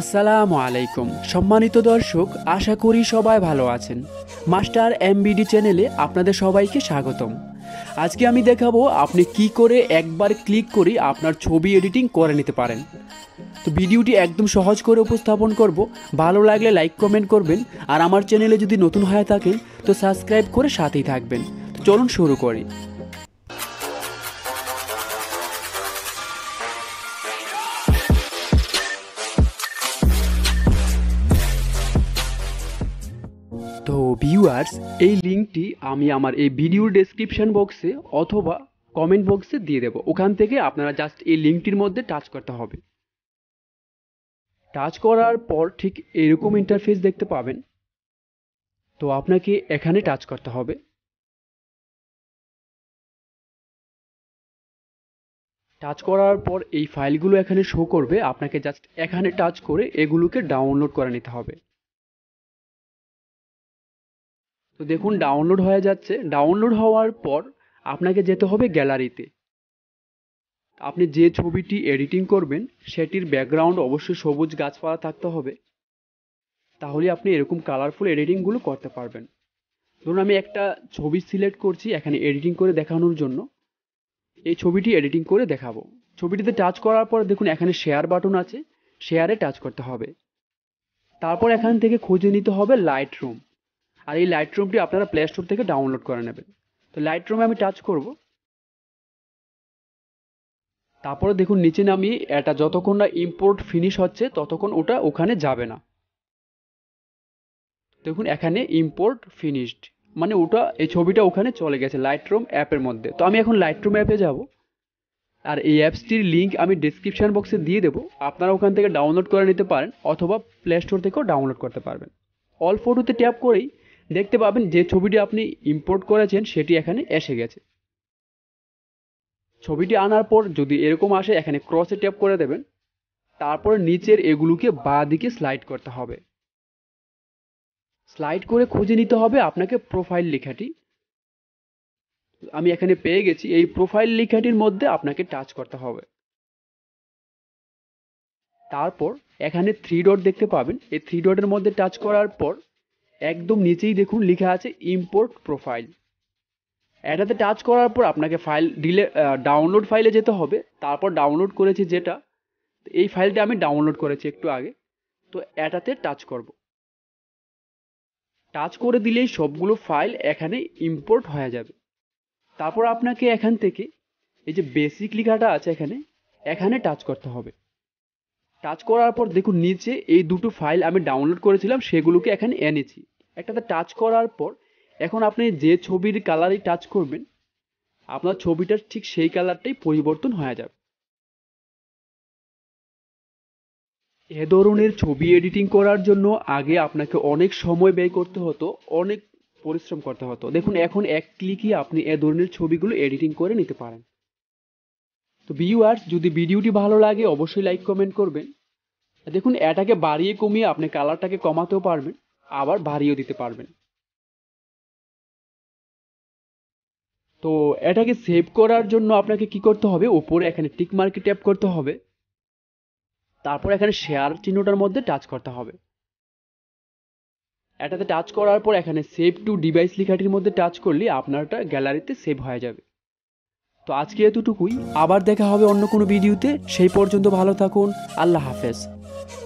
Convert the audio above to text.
আসসালামু আলাইকুম সম্মানিত দর্শক আশা করি সবাই ভালো আছেন মাস্টার এমবিডি চ্যানেলে আপনাদের সবাইকে স্বাগতম আজকে আমি দেখাবো আপনি কি করে একবার ক্লিক করে আপনার ছবি এডিটিং করে নিতে পারেন তো ভিডিওটি একদম সহজ করে উপস্থাপন করব ভালো লাগলে লাইক কমেন্ট করবেন আর আমার চ্যানেলে যদি নতুন হয়ে থাকেন তো সাবস্ক্রাইব করে সাথেই থাকবেন তো চলুন শুরু করি তো ভিউয়ার্স এই লিঙ্কটি আমি আমার এই ভিডিওর ডেসক্রিপশন বক্সে অথবা কমেন্ট বক্সে দিয়ে দেবো ওখান থেকে আপনারা জাস্ট এই লিঙ্কটির মধ্যে টাচ করতে হবে টাচ করার পর ঠিক এরকম ইন্টারফেস দেখতে পাবেন তো আপনাকে এখানে টাচ করতে হবে টাচ করার পর এই ফাইলগুলো এখানে শো করবে আপনাকে জাস্ট এখানে টাচ করে এগুলোকে ডাউনলোড করে নিতে হবে তো দেখুন ডাউনলোড হয়ে যাচ্ছে ডাউনলোড হওয়ার পর আপনাকে যেতে হবে গ্যালারিতে আপনি যে ছবিটি এডিটিং করবেন সেটির ব্যাকগ্রাউন্ড অবশ্যই সবুজ গাছপালা থাকতে হবে তাহলে আপনি এরকম কালারফুল এডিটিংগুলো করতে পারবেন ধরুন আমি একটা ছবি সিলেক্ট করছি এখানে এডিটিং করে দেখানোর জন্য এই ছবিটি এডিটিং করে দেখাবো ছবিটিতে টাচ করার পর দেখুন এখানে শেয়ার বাটন আছে শেয়ারে টাচ করতে হবে তারপর এখান থেকে খুঁজে নিতে হবে লাইট রুম আর এই লাইট রুমটি আপনারা প্লে স্টোর থেকে ডাউনলোড করে নেবেন তো লাইট রুমে আমি টাচ করব তারপরে দেখুন নিচে নামি এটা যতক্ষণ না ইম্পোর্ট ফিনিশ হচ্ছে ততক্ষণ ওটা ওখানে যাবে না দেখুন এখানে ইম্পোর্ট ফিনিশড মানে ওটা এই ছবিটা ওখানে চলে গেছে রুম অ্যাপের মধ্যে তো আমি এখন রুম অ্যাপে যাব আর এই অ্যাপসটির লিঙ্ক আমি ডিসক্রিপশান বক্সে দিয়ে দেবো আপনারা ওখান থেকে ডাউনলোড করে নিতে পারেন অথবা প্লে স্টোর থেকেও ডাউনলোড করতে পারবেন অল ফটোতে ট্যাপ করেই দেখতে পাবেন যে ছবিটি আপনি ইম্পোর্ট করেছেন সেটি এখানে এসে গেছে ছবিটি আনার পর যদি এরকম আসে এখানে ক্রসে ট্যাপ করে দেবেন তারপর নিচের এগুলোকে বা দিকে স্লাইড করতে হবে স্লাইড করে খুঁজে নিতে হবে আপনাকে প্রোফাইল লেখাটি আমি এখানে পেয়ে গেছি এই প্রোফাইল লেখাটির মধ্যে আপনাকে টাচ করতে হবে তারপর এখানে থ্রি ডট দেখতে পাবেন এই থ্রি ডটের মধ্যে টাচ করার পর একদম নিচেই দেখুন লেখা আছে ইম্পোর্ট প্রোফাইল এটাতে টাচ করার পর আপনাকে ফাইল ডিলে ডাউনলোড ফাইলে যেতে হবে তারপর ডাউনলোড করেছি যেটা এই ফাইলটা আমি ডাউনলোড করেছি একটু আগে তো এটাতে টাচ করব টাচ করে দিলেই সবগুলো ফাইল এখানে ইম্পোর্ট হয়ে যাবে তারপর আপনাকে এখান থেকে এই যে বেসিক লেখাটা আছে এখানে এখানে টাচ করতে হবে টাচ করার পর দেখুন নিচে এই দুটো ফাইল আমি ডাউনলোড করেছিলাম সেগুলোকে এখানে এনেছি একটাতে টাচ করার পর এখন আপনি যে ছবির কালারই টাচ করবেন আপনার ছবিটার ঠিক সেই কালারটাই পরিবর্তন হয়ে যাবে এ ধরনের ছবি এডিটিং করার জন্য আগে আপনাকে অনেক সময় ব্যয় করতে হতো অনেক পরিশ্রম করতে হতো দেখুন এখন এক ক্লিকই আপনি এ ধরনের ছবিগুলো এডিটিং করে নিতে পারেন তো ভিউয়ার্স যদি ভিডিওটি ভালো লাগে অবশ্যই লাইক কমেন্ট করবেন দেখুন এটাকে বাড়িয়ে কমিয়ে আপনি কালারটাকে কমাতেও পারবেন আবার বাড়িয়েও দিতে পারবেন তো এটাকে সেভ করার জন্য আপনাকে কি করতে হবে ওপরে এখানে টিক মার্কে ট্যাপ করতে হবে তারপর এখানে শেয়ার চিহ্নটার মধ্যে টাচ করতে হবে এটাতে টাচ করার পর এখানে সেভ টু ডিভাইস লিখাটির মধ্যে টাচ করলে আপনারটা গ্যালারিতে সেভ হয়ে যাবে তো আজকে এতটুকুই আবার দেখা হবে অন্য কোনো ভিডিওতে সেই পর্যন্ত ভালো থাকুন আল্লাহ হাফেজ